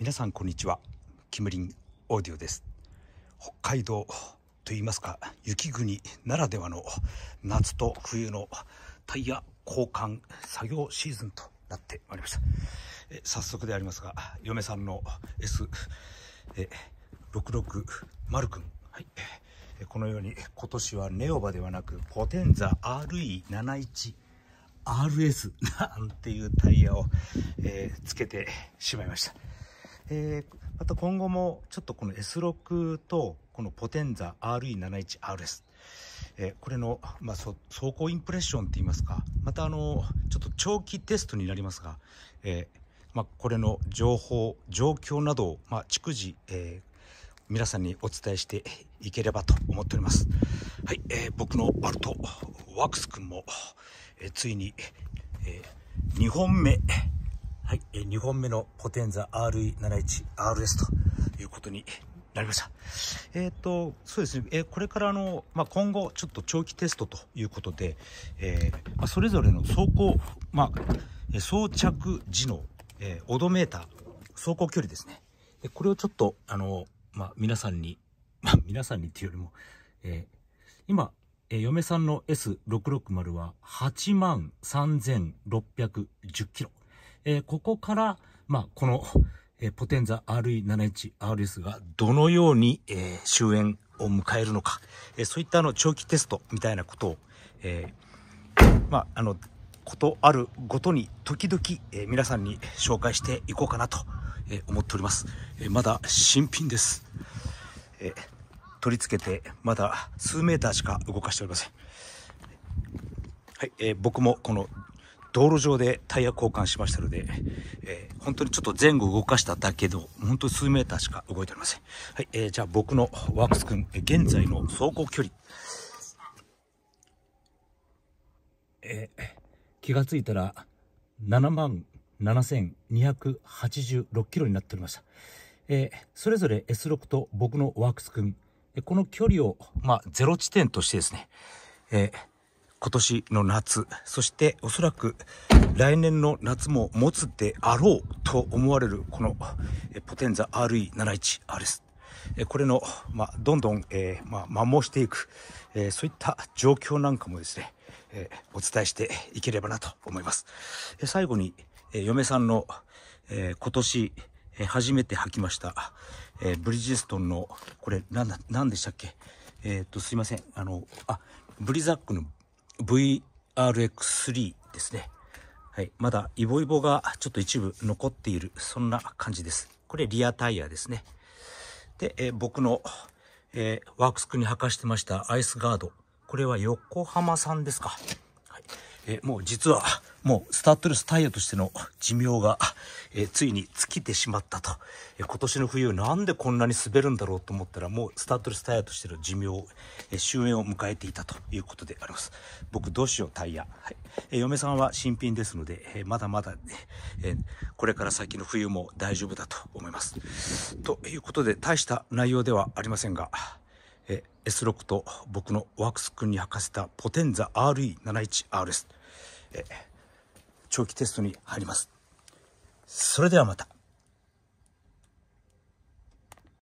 皆さんこんにちはキムリンオーディオです北海道と言いますか雪国ならではの夏と冬のタイヤ交換作業シーズンとなってまいりましたえ早速でありますが嫁さんの S え660くんはいこのように今年はネオバではなくポテンザ RE71 RS なんていうタイヤを、えー、つけてしまいました。えー、また今後もちょっとこの S6 とこのポテンザ RE71RS、えー、これの、まあ、走行インプレッションって言いますか、またあの、ちょっと長期テストになりますが、えー、まあ、これの情報、状況などを、まあ、逐次、えー、皆さんにお伝えしていければと思っております。はい、えー、僕のバルト、ワックス君も、えー、ついに、えー、2本目、はい、え2本目のポテンザ RE71RS ということになりました。えっ、ー、と、そうですね、えー、これからの、まあ、今後、ちょっと長期テストということで、えー、まあ、それぞれの走行、まあ、装着時の、えオドメーター、走行距離ですね。でこれをちょっと、あの、まあ、皆さんに、まあ、皆さんにっていうよりも、え今、え嫁さんの S660 は8万3610キロ。えー、ここから、まあ、この、えー、ポテンザ RE71RS がどのように、えー、終焉を迎えるのか、えー、そういったあの長期テストみたいなことを、えー、まあ、あの、ことあるごとに時々、えー、皆さんに紹介していこうかなと、えー、思っております、えー、まだ新品です、え取り付けてまだ数メーターしか動かしておりませんはい、え僕もこの道路上でタイヤ交換しましたので、えー、本当にちょっと前後動かしただけど、本当に数メーターしか動いておりません。はい、えー、じゃあ僕のワークス君、現在の走行距離。えー、気がついたら、7万7286キロになっておりました。えー、それぞれ S6 と僕のワークス君、この距離を、まあ、ゼロ地点としてですね、えー、今年の夏、そしておそらく来年の夏も持つであろうと思われるこのポテンザ RE71RS。これの、まあ、どんどん、えー、まあ、摩耗していく、えー、そういった状況なんかもですね、えー、お伝えしていければなと思います。え最後に、え嫁さんの、え今年、え初めて履きました、えブリヂストンの、これ、なんなんでしたっけえっと、すいません。あの、あ、ブリザックの VRX3 ですね。はい。まだイボイボがちょっと一部残っている、そんな感じです。これリアタイヤですね。で、え僕の、えー、ワークスクに履かしてましたアイスガード。これは横浜さんですか。えもう実は、もうスタッドレスタイヤとしての寿命が、えついに尽きてしまったと、え今年の冬なんでこんなに滑るんだろうと思ったら、もうスタッドレスタイヤとしての寿命、え終焉を迎えていたということであります。僕どうしようタイヤ。はい、え嫁さんは新品ですので、えまだまだ、ね、えこれから先の冬も大丈夫だと思います。ということで、大した内容ではありませんが、え S6 と僕のワークス君に履かせたポテンザ RE71RS。え長期テストに入ります。それではまた。